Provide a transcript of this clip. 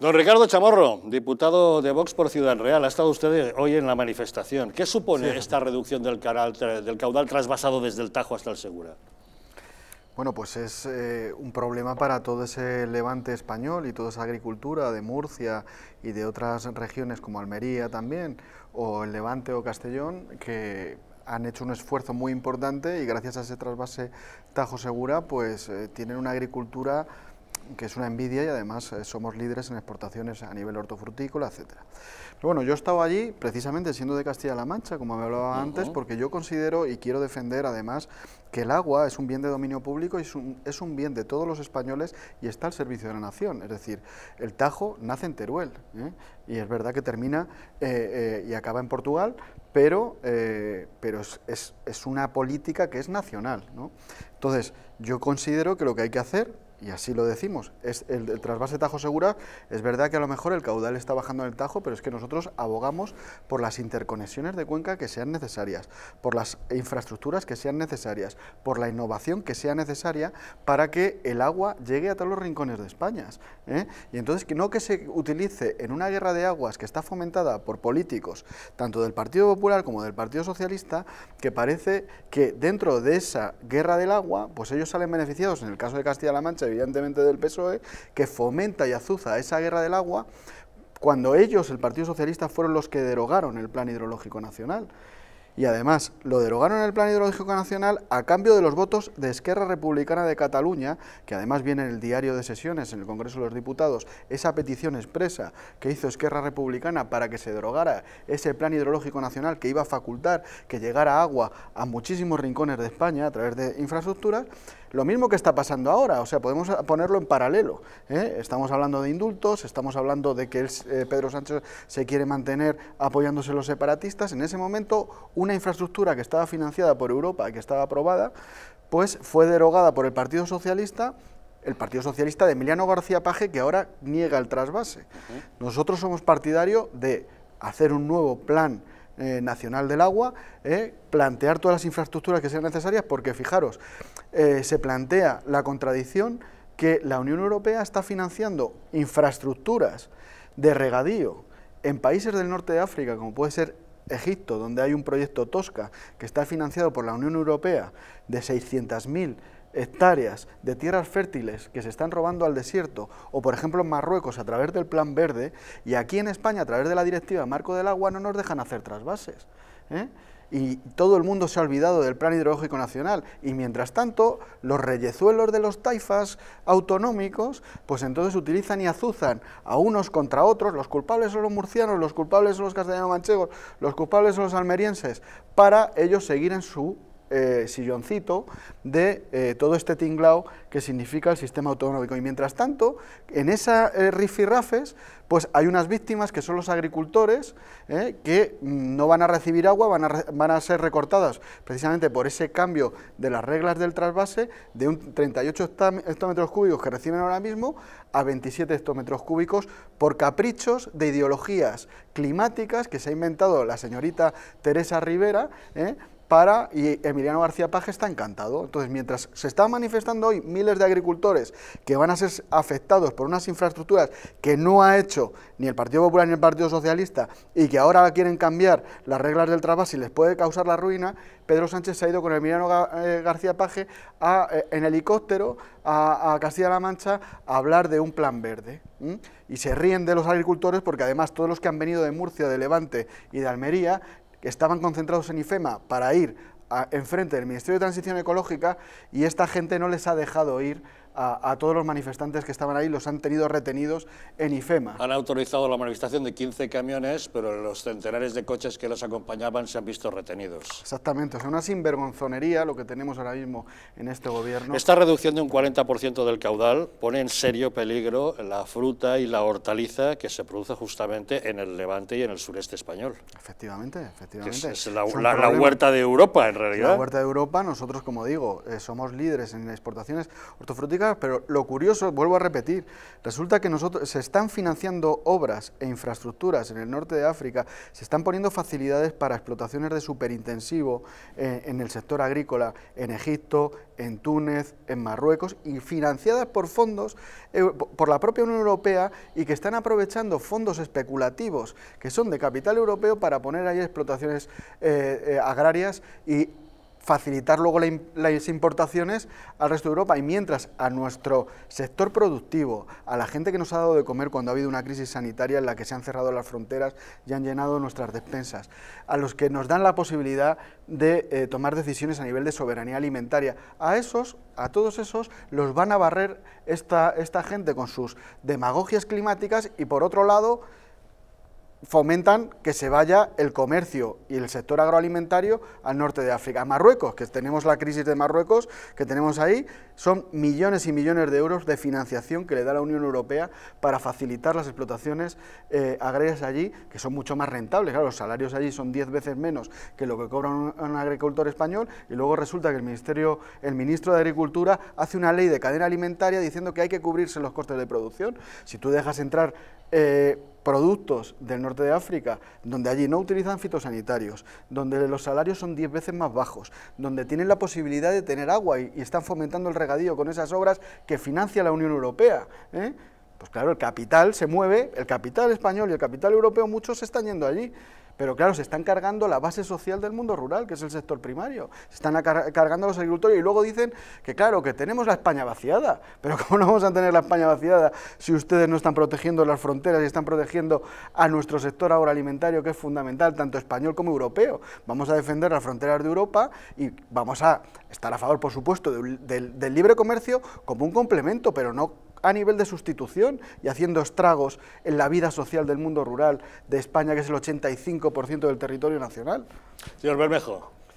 Don Ricardo Chamorro, diputado de Vox por Ciudad Real, ha estado usted hoy en la manifestación. ¿Qué supone esta reducción del, caudal trasvasado desde el Tajo hasta el Segura? Bueno, pues es eh, un problema para todo ese levante español y toda esa agricultura de Murcia y de otras regiones como Almería también, o el levante o Castellón, que han hecho un esfuerzo muy importante y gracias a ese trasvase Tajo Segura, pues eh, tienen una agricultura que es una envidia y además eh, somos líderes en exportaciones a nivel hortofrutícola, etcétera. Pero bueno, yo he estado allí precisamente siendo de Castilla-La Mancha, como me hablaba antes, porque yo considero y quiero defender además que el agua es un bien de dominio público y es un, es un bien de todos los españoles y está al servicio de la nación. Es decir, el Tajo nace en Teruel ¿eh? y es verdad que termina eh, y acaba en Portugal, pero, pero es, una política que es nacional. Entonces, yo considero que lo que hay que hacer y así lo decimos, es el, trasvase Tajo Segura, es verdad que a lo mejor el caudal está bajando en el Tajo, pero es que nosotros abogamos por las interconexiones de cuenca que sean necesarias, por las infraestructuras que sean necesarias, por la innovación que sea necesaria para que el agua llegue a todos los rincones de España. ¿eh? Y entonces que no que se utilice en una guerra de aguas que está fomentada por políticos, tanto del Partido Popular como del Partido Socialista, que parece que dentro de esa guerra del agua, pues ellos salen beneficiados, en el caso de Castilla-La Mancha, evidentemente del PSOE, que fomenta y azuza esa guerra del agua cuando ellos, el Partido Socialista, fueron los que derogaron el Plan Hidrológico Nacional. Y además, lo derogaron el Plan Hidrológico Nacional a cambio de los votos de Esquerra Republicana de Cataluña, que además viene en el diario de sesiones en el Congreso de los Diputados, esa petición expresa que hizo Esquerra Republicana para que se derogara ese Plan Hidrológico Nacional que iba a facultar que llegara agua a muchísimos rincones de España a través de infraestructuras, lo mismo que está pasando ahora, o sea, podemos ponerlo en paralelo. ¿eh? Estamos hablando de indultos, estamos hablando de que eh, Pedro Sánchez se quiere mantener apoyándose los separatistas. En ese momento, una infraestructura que estaba financiada por Europa, que estaba aprobada, pues fue derogada por el Partido Socialista el Partido Socialista de Emiliano García Paje, que ahora niega el trasvase. Nosotros somos partidarios de hacer un nuevo plan eh, nacional del Agua, eh, plantear todas las infraestructuras que sean necesarias, porque fijaros, eh, se plantea la contradicción que la Unión Europea está financiando infraestructuras de regadío en países del norte de África, como puede ser Egipto, donde hay un proyecto Tosca, que está financiado por la Unión Europea, de 600.000 hectáreas de tierras fértiles que se están robando al desierto, o por ejemplo en Marruecos a través del Plan Verde, y aquí en España a través de la Directiva Marco del Agua no nos dejan hacer trasvases. ¿eh? Y todo el mundo se ha olvidado del Plan Hidrológico Nacional, y mientras tanto los reyezuelos de los taifas autonómicos, pues entonces utilizan y azuzan a unos contra otros, los culpables son los murcianos, los culpables son los castellanos manchegos los culpables son los almerienses, para ellos seguir en su eh, silloncito de eh, todo este tinglao que significa el sistema autonómico. Y mientras tanto, en esa eh, rifirrafes, pues hay unas víctimas que son los agricultores que mm, no van a recibir agua, van a, van a ser recortadas precisamente por ese cambio de las reglas del trasvase de un 38 hectómetros cúbicos que reciben ahora mismo a 27 hectómetros cúbicos por caprichos de ideologías climáticas que se ha inventado la señorita Teresa Rivera, para, y Emiliano García Paje está encantado. Entonces, mientras se están manifestando hoy miles de agricultores que van a ser afectados por unas infraestructuras que no ha hecho ni el Partido Popular ni el Partido Socialista y que ahora quieren cambiar las reglas del trabajo si les puede causar la ruina, Pedro Sánchez se ha ido con Emiliano eh, García Paje eh, eh, en helicóptero a, Castilla-La Mancha a hablar de un plan verde. y se ríen de los agricultores porque además todos los que han venido de Murcia, de Levante y de Almería que estaban concentrados en IFEMA para ir enfrente del Ministerio de Transición Ecológica y esta gente no les ha dejado ir a, todos los manifestantes que estaban ahí, los han tenido retenidos en IFEMA. Han autorizado la manifestación de 15 camiones, pero los centenares de coches que los acompañaban se han visto retenidos. Exactamente, o sea, una sinvergonzonería lo que tenemos ahora mismo en este gobierno. Esta reducción de un 40% del caudal pone en serio peligro la fruta y la hortaliza que se produce justamente en el Levante y en el sureste español. Efectivamente, efectivamente. Es, la, huerta de Europa, en realidad. La huerta de Europa, nosotros, como digo, eh, somos líderes en exportaciones hortofrutícolas pero lo curioso, vuelvo a repetir, resulta que nosotros se están financiando obras e infraestructuras en el norte de África, se están poniendo facilidades para explotaciones de superintensivo eh, en el sector agrícola en Egipto, en Túnez, en Marruecos y financiadas por fondos eh, por la propia Unión Europea y que están aprovechando fondos especulativos que son de capital europeo para poner ahí explotaciones eh, agrarias y facilitar luego las importaciones al resto de Europa y mientras a nuestro sector productivo, a la gente que nos ha dado de comer cuando ha habido una crisis sanitaria en la que se han cerrado las fronteras y han llenado nuestras despensas, a los que nos dan la posibilidad de eh, tomar decisiones a nivel de soberanía alimentaria, a esos, a todos esos, los van a barrer esta, esta gente con sus demagogias climáticas y por otro lado, fomentan que se vaya el comercio y el sector agroalimentario al norte de África. Marruecos, que tenemos la crisis de Marruecos, que tenemos ahí, son millones y millones de euros de financiación que le da la Unión Europea para facilitar las explotaciones eh, agrarias allí, que son mucho más rentables. Claro, los salarios allí son 10 veces menos que lo que cobra un, agricultor español y luego resulta que el, ministerio, el ministro de Agricultura hace una ley de cadena alimentaria diciendo que hay que cubrirse los costes de producción. Si tú dejas entrar... Eh, productos del norte de África, donde allí no utilizan fitosanitarios, donde los salarios son 10 veces más bajos, donde tienen la posibilidad de tener agua y, están fomentando el regadío con esas obras que financia la Unión Europea. ¿eh? Pues claro, el capital se mueve, el capital español y el capital europeo, muchos se están yendo allí. Pero claro, se están cargando la base social del mundo rural, que es el sector primario. Se están cargando los agricultores y luego dicen que claro, que tenemos la España vaciada. Pero ¿cómo no vamos a tener la España vaciada si ustedes no están protegiendo las fronteras y están protegiendo a nuestro sector agroalimentario, que es fundamental, tanto español como europeo? Vamos a defender las fronteras de Europa y vamos a estar a favor, por supuesto, del, del libre comercio como un complemento, pero no a nivel de sustitución y haciendo estragos en la vida social del mundo rural de España, que es el 85% del territorio nacional. Señor Bermejo,